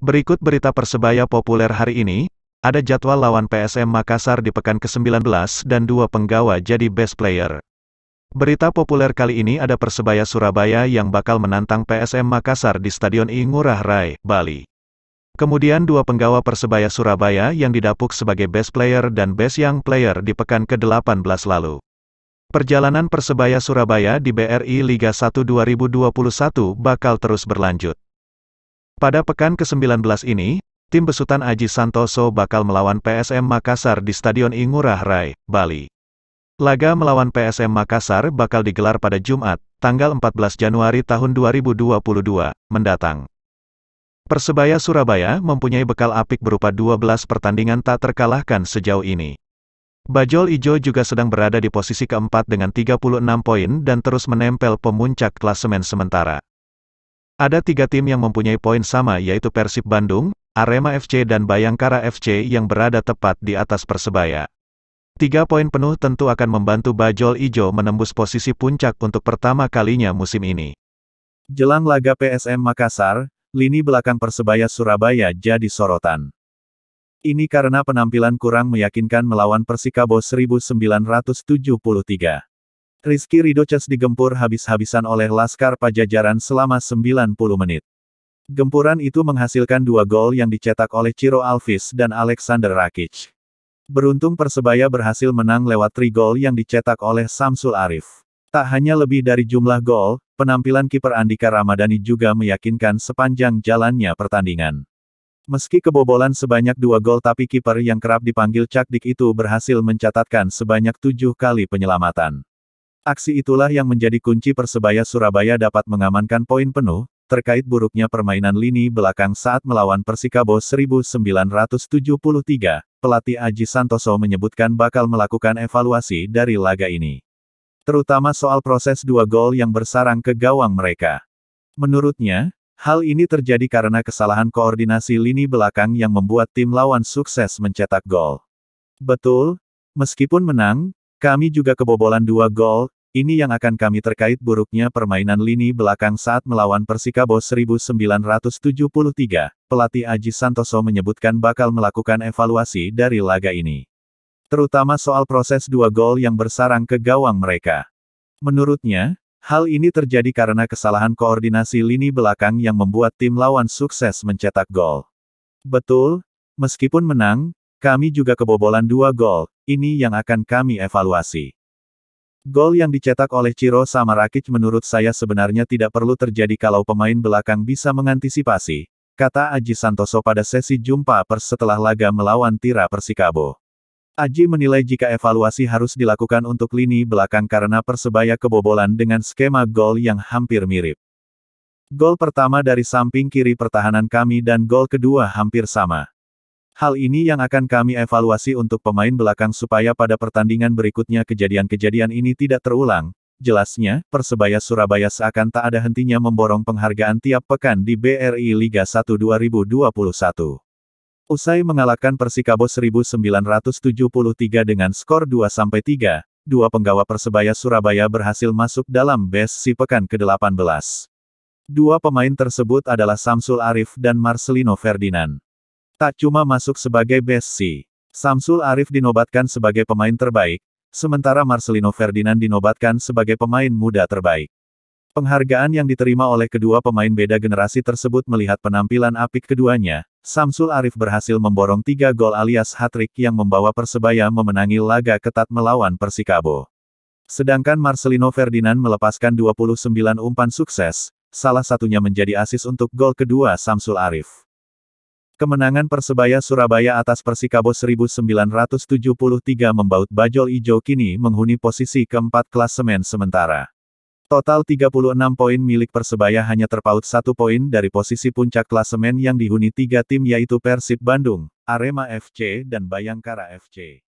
Berikut berita Persebaya populer hari ini, ada jadwal lawan PSM Makassar di pekan ke-19 dan dua penggawa jadi best player. Berita populer kali ini ada Persebaya Surabaya yang bakal menantang PSM Makassar di Stadion I Ngurah Rai, Bali. Kemudian dua penggawa Persebaya Surabaya yang didapuk sebagai best player dan best young player di pekan ke-18 lalu. Perjalanan Persebaya Surabaya di BRI Liga 1 2021 bakal terus berlanjut. Pada pekan ke-19 ini, tim besutan Aji Santoso bakal melawan PSM Makassar di Stadion Ingurah Rai, Bali. Laga melawan PSM Makassar bakal digelar pada Jumat, tanggal 14 Januari tahun 2022 mendatang. Persebaya Surabaya mempunyai bekal apik berupa 12 pertandingan tak terkalahkan sejauh ini. Bajol Ijo juga sedang berada di posisi keempat dengan 36 poin dan terus menempel pemuncak klasemen sementara. Ada tiga tim yang mempunyai poin sama yaitu Persib Bandung, Arema FC dan Bayangkara FC yang berada tepat di atas Persebaya. Tiga poin penuh tentu akan membantu Bajol Ijo menembus posisi puncak untuk pertama kalinya musim ini. Jelang laga PSM Makassar, lini belakang Persebaya Surabaya jadi sorotan. Ini karena penampilan kurang meyakinkan melawan Persikabo 1973. Rizky Ridoces digempur habis-habisan oleh Laskar Pajajaran selama 90 menit. Gempuran itu menghasilkan dua gol yang dicetak oleh Ciro Alvis dan Alexander Rakic. Beruntung Persebaya berhasil menang lewat tri gol yang dicetak oleh Samsul Arif. Tak hanya lebih dari jumlah gol, penampilan kiper Andika Ramadhani juga meyakinkan sepanjang jalannya pertandingan. Meski kebobolan sebanyak dua gol tapi kiper yang kerap dipanggil Cakdik itu berhasil mencatatkan sebanyak tujuh kali penyelamatan. Aksi itulah yang menjadi kunci Persebaya Surabaya dapat mengamankan poin penuh, terkait buruknya permainan lini belakang saat melawan Persikabo 1973. Pelatih Aji Santoso menyebutkan bakal melakukan evaluasi dari laga ini. Terutama soal proses dua gol yang bersarang ke gawang mereka. Menurutnya, hal ini terjadi karena kesalahan koordinasi lini belakang yang membuat tim lawan sukses mencetak gol. Betul, meskipun menang, kami juga kebobolan dua gol, ini yang akan kami terkait buruknya permainan lini belakang saat melawan Persikabo 1973. Pelatih Aji Santoso menyebutkan bakal melakukan evaluasi dari laga ini. Terutama soal proses dua gol yang bersarang ke gawang mereka. Menurutnya, hal ini terjadi karena kesalahan koordinasi lini belakang yang membuat tim lawan sukses mencetak gol. Betul, meskipun menang, kami juga kebobolan dua gol, ini yang akan kami evaluasi. Gol yang dicetak oleh Ciro sama Rakic menurut saya sebenarnya tidak perlu terjadi kalau pemain belakang bisa mengantisipasi, kata Aji Santoso pada sesi jumpa pers setelah laga melawan Tira Persikabo. Aji menilai jika evaluasi harus dilakukan untuk lini belakang karena Persebaya kebobolan dengan skema gol yang hampir mirip. Gol pertama dari samping kiri pertahanan kami dan gol kedua hampir sama. Hal ini yang akan kami evaluasi untuk pemain belakang supaya pada pertandingan berikutnya kejadian-kejadian ini tidak terulang. Jelasnya, Persebaya Surabaya seakan tak ada hentinya memborong penghargaan tiap pekan di BRI Liga 1 2021. Usai mengalahkan Persikabo 1973 dengan skor 2-3, dua penggawa Persebaya Surabaya berhasil masuk dalam best si pekan ke-18. Dua pemain tersebut adalah Samsul Arif dan Marcelino Ferdinand. Tak cuma masuk sebagai best C. Samsul Arif dinobatkan sebagai pemain terbaik, sementara Marcelino Ferdinand dinobatkan sebagai pemain muda terbaik. Penghargaan yang diterima oleh kedua pemain beda generasi tersebut melihat penampilan apik keduanya, Samsul Arif berhasil memborong tiga gol alias hat-trick yang membawa Persebaya memenangi laga ketat melawan Persikabo. Sedangkan Marcelino Ferdinand melepaskan 29 umpan sukses, salah satunya menjadi asis untuk gol kedua Samsul Arif. Kemenangan Persebaya Surabaya atas Persikabo 1973 membaut Bajol Ijo kini menghuni posisi keempat klasemen sementara. Total 36 poin milik Persebaya hanya terpaut satu poin dari posisi puncak klasemen yang dihuni tiga tim yaitu Persib Bandung, Arema FC dan Bayangkara FC.